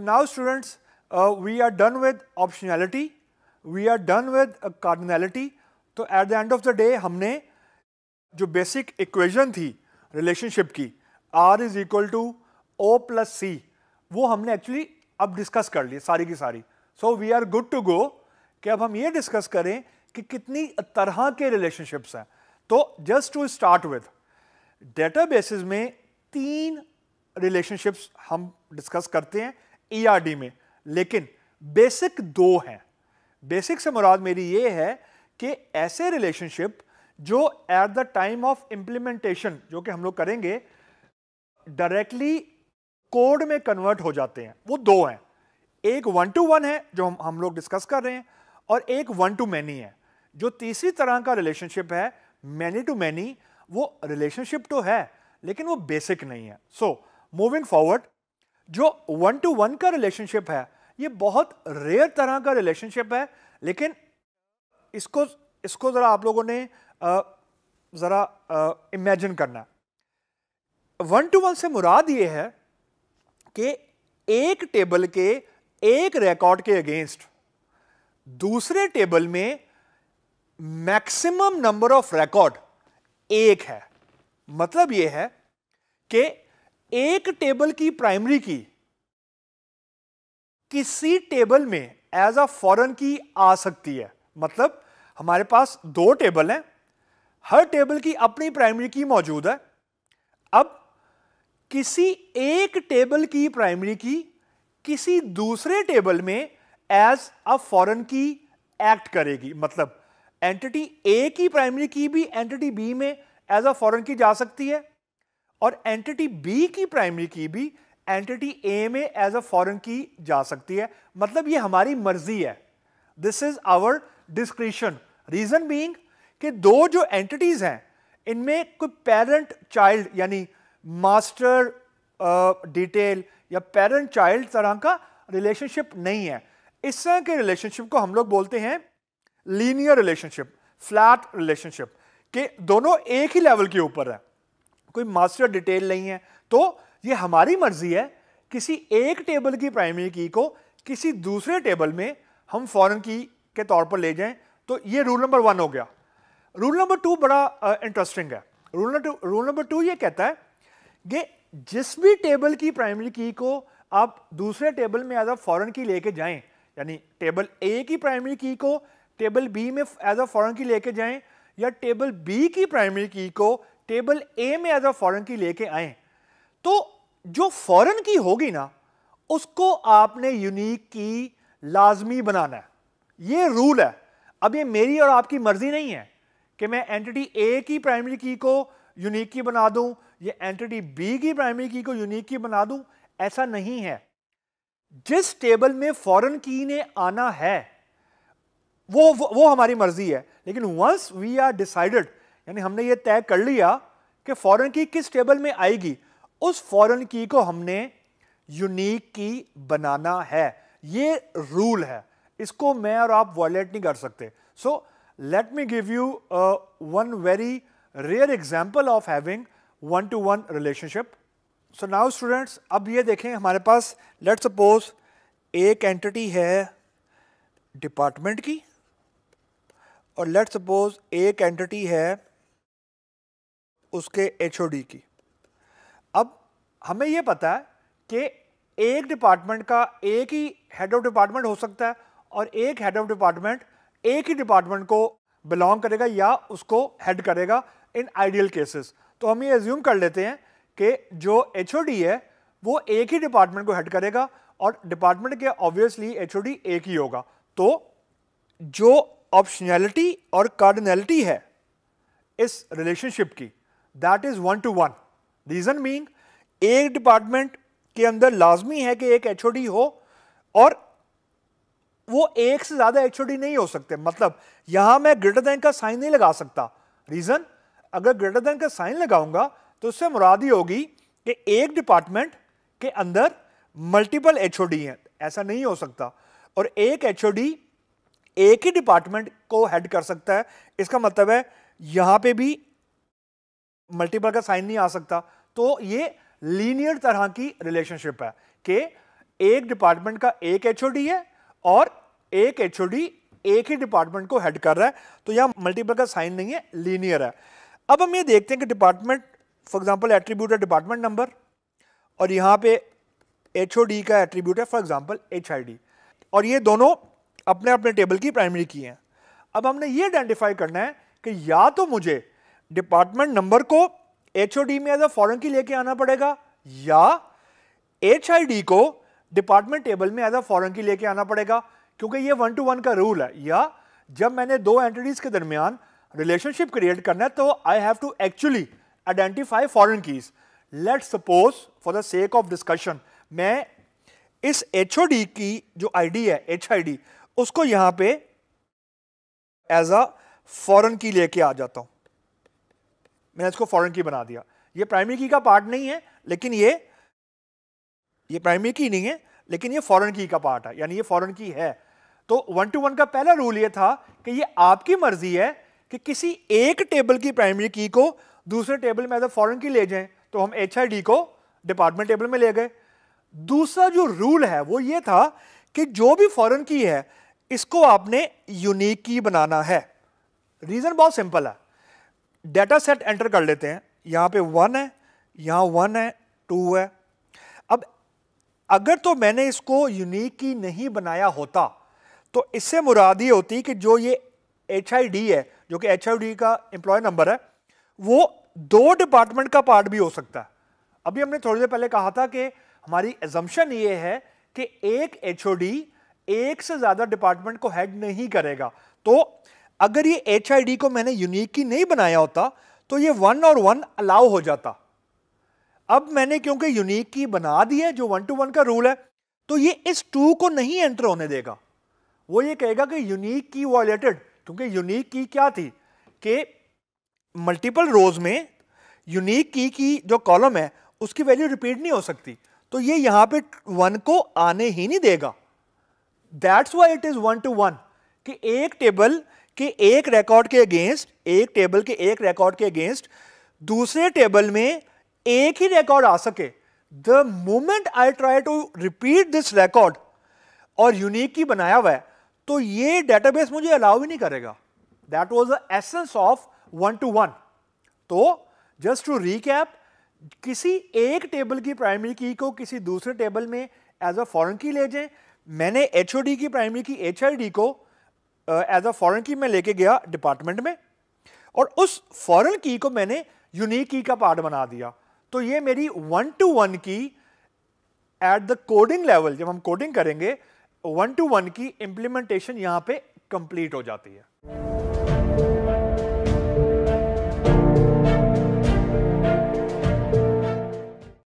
So now students, uh, we are done with optionality, we are done with uh, cardinality. तो at the end of the day हमने जो basic equation थी relationship की R is equal to O plus C वो हमने actually अब discuss कर ली सारी की सारी so we are good to go कि अब हम ये डिस्कस करें कि कितनी तरह के रिलेशनशिप्स हैं तो just to start with data basis में तीन रिलेशनशिप्स हम डिस्कस करते हैं ईआरडी e में लेकिन बेसिक दो हैं बेसिक से मुराद मेरी ये है कि ऐसे रिलेशनशिप जो at the time of implementation जो कि हम लोग करेंगे डायरेक्टली कोड में कन्वर्ट हो जाते हैं वो दो हैं एक वन टू वन है जो हम हम लोग डिस्कस कर रहे हैं और एक वन टू मैनी है जो तीसरी तरह का रिलेशनशिप है मैनी टू मैनी वो रिलेशनशिप तो है लेकिन वो बेसिक नहीं है सो मूविंग फॉरवर्ड जो वन टू वन का रिलेशनशिप है ये बहुत रेयर तरह का रिलेशनशिप है लेकिन इसको इसको ज़रा आप लोगों ने ज़रा इमेजिन करना वन टू वन से मुराद ये है कि एक टेबल के एक रिकॉर्ड के अगेंस्ट दूसरे टेबल में मैक्सिमम नंबर ऑफ रिकॉर्ड एक है मतलब यह है कि एक टेबल की प्राइमरी की किसी टेबल में एज अ फॉरन की आ सकती है मतलब हमारे पास दो टेबल हैं हर टेबल की अपनी प्राइमरी की मौजूद है अब किसी एक टेबल की प्राइमरी की किसी दूसरे टेबल में एज अ फॉरन की एक्ट करेगी मतलब एंटिटी ए की प्राइमरी की भी एंटिटी बी में एज अ फॉरन की जा सकती है और एंटिटी बी की प्राइमरी की भी एंटिटी ए में एज अ फॉरन की जा सकती है मतलब ये हमारी मर्जी है this is our discretion reason being कि दो जो एंटिटीज हैं इनमें कोई पेरेंट चाइल्ड यानी मास्टर डिटेल या पेरेंट चाइल्ड तरह का रिलेशनशिप नहीं है इस तरह के रिलेशनशिप को हम लोग बोलते हैं लीनियर रिलेशनशिप फ्लैट रिलेशनशिप के दोनों एक ही लेवल के ऊपर है कोई मास्टर डिटेल नहीं है तो ये हमारी मर्जी है किसी एक टेबल की प्राइमरी की को किसी दूसरे टेबल में हम फॉरन की के तौर पर ले जाएं तो ये रूल नंबर वन हो गया रूल नंबर टू बड़ा इंटरेस्टिंग है rule number rule number two ये कहता है कि जिस भी टेबल की प्राइमरी की को आप दूसरे टेबल में एज अ फॉरन की लेके जाएं यानी टेबल ए की प्राइमरी की को टेबल बी में एज अ फॉरन की लेके जाएं या टेबल बी की प्राइमरी की को टेबल ए में एज अ फॉरन की लेके आए तो जो फॉरन की होगी ना उसको आपने यूनिक की लाजमी बनाना है ये रूल है अब ये मेरी और आपकी मर्जी नहीं है कि मैं एंटिटी ए की प्राइमरी की को यूनिक की बना दूं या एंटिटी बी की प्राइमरी की को यूनिक की बना दूं ऐसा नहीं है जिस टेबल में फॉरेन की ने आना है वो वो, वो हमारी मर्जी है लेकिन वंस वी आर डिसाइडेड यानी हमने ये तय कर लिया कि फॉरेन की किस टेबल में आएगी उस फॉरेन की को हमने यूनिक की बनाना है ये रूल है इसको मैं और आप वॉयलेट नहीं कर सकते so let me give you one very rare example of having one to one relationship so now students अब ये देखें हमारे पास लेट सपोज एक एंटिटी है डिपार्टमेंट की और लेट सपोज एक एंटिटी है उसके एच की अब हमें यह पता है कि एक डिपार्टमेंट का एक ही हेड ऑफ डिपार्टमेंट हो सकता है और एक हेड ऑफ डिपार्टमेंट एक ही डिपार्टमेंट को बिलोंग करेगा या उसको हेड करेगा इन आइडियल केसेस तो हम ये एज्यूम कर लेते हैं कि जो एच है वो एक ही डिपार्टमेंट को हेड करेगा और डिपार्टमेंट के ऑब्वियसली एच एक ही होगा तो जो ऑप्शनैलिटी और कार्डनैलिटी है इस रिलेशनशिप की that is one to one reason being एक डिपार्टमेंट के अंदर लाजमी है कि एक एच हो और वो एक से ज़्यादा एच नहीं हो सकते मतलब यहां मैं ग्रेटर देन का साइन नहीं लगा सकता रीज़न अगर ग्रेटर देन का साइन लगाऊंगा तो उससे मुरादी होगी कि एक डिपार्टमेंट के अंदर मल्टीपल एच हैं ऐसा नहीं हो सकता और एक एच एक ही डिपार्टमेंट को हेड कर सकता है इसका मतलब है यहां पे भी मल्टीपल का साइन नहीं आ सकता तो ये लीनियर तरह की रिलेशनशिप है कि एक डिपार्टमेंट का एक एच है और एक एच एक ही डिपार्टमेंट को हेड कर रहा है तो यहाँ मल्टीपल का साइन नहीं है लीनियर है अब हम ये देखते हैं कि डिपार्टमेंट फॉर एग्जाम्पल एट्रीब्यूट है डिपार्टमेंट नंबर और यहाँ पे एच का एट्रीब्यूट है फॉर एग्जाम्पल एच और ये दोनों अपने अपने टेबल की प्राइमरी की हैं अब हमने ये आइडेंटिफाई करना है कि या तो मुझे डिपार्टमेंट नंबर को एच में एज अ फॉरन की लेके आना पड़ेगा या एच को डिपार्टमेंट टेबल में एज अ फॉरन की लेके आना पड़ेगा क्योंकि ये वन टू वन का रूल है या जब मैंने दो एंटिटीज के दरमियान रिलेशनशिप क्रिएट करना है तो I have to actually identify foreign keys let suppose for the sake of discussion मैं इस एच की जो आईडी है एच उसको यहां पे एज अ फॉरन की लेके आ जाता हूं मैंने इसको फॉरन की बना दिया ये प्राइमरी की का पार्ट नहीं है लेकिन ये ये प्राइमरी की नहीं है लेकिन ये फॉरन की का पार्ट है यानी ये फॉरन की है तो वन टू वन का पहला रूल ये था कि ये आपकी मर्जी है कि किसी एक टेबल की प्राइमरी की को दूसरे टेबल में एज अ फॉरन की ले जाएं तो हम एच को डिपार्टमेंट टेबल में ले गए दूसरा जो रूल है वो ये था कि जो भी फॉरन की है इसको आपने यूनिक की बनाना है रीज़न बहुत सिंपल है डेटा सेट एंटर कर लेते हैं यहाँ पे वन है यहाँ वन है टू है अब अगर तो मैंने इसको यूनिक की नहीं बनाया होता तो इससे मुराद ये होती कि जो ये एच है जो कि एच का एम्प्लॉय नंबर है वो दो डिपार्टमेंट का पार्ट भी हो सकता है अभी हमने थोड़ी देर पहले कहा था कि हमारी एजम्पन ये है कि एक एच एक से ज़्यादा डिपार्टमेंट को हेड नहीं करेगा तो अगर ये एच को मैंने यूनिक की नहीं बनाया होता तो ये वन और वन अलाउ हो जाता अब मैंने क्योंकि यूनिक की बना दी है जो वन टू वन का रूल है तो ये इस टू को नहीं एंटर होने देगा वो ये कहेगा कि यूनिक की वॉलेटेड क्योंकि यूनिक की क्या थी कि मल्टीपल रोज में यूनिक की की जो कॉलम है उसकी वैल्यू रिपीट नहीं हो सकती तो ये यहाँ पे वन को आने ही नहीं देगा that's why it is one to one कि एक टेबल कि एक रिकॉर्ड के अगेंस्ट एक टेबल के एक रिकॉर्ड के अगेंस्ट दूसरे टेबल में एक ही रिकॉर्ड आ सके the moment I try to repeat this record और यूनिक ही बनाया हुआ है तो ये डेटाबेस मुझे अलाउ ही नहीं करेगा that was the essence of one to one तो जस्ट टू रिकैप किसी एक टेबल की प्राइमरी की को किसी दूसरे टेबल में एज अ फॉरन की ले जाए मैंने एच की प्राइमरी की एच को एज अ फॉरन की मैं लेके गया डिपार्टमेंट में और उस फॉरन की को मैंने यूनिक की का पार्ट बना दिया तो ये मेरी वन टू वन की एट द कोडिंग लेवल जब हम कोडिंग करेंगे वन टू वन की इम्प्लीमेंटेशन यहाँ पे कंप्लीट हो जाती है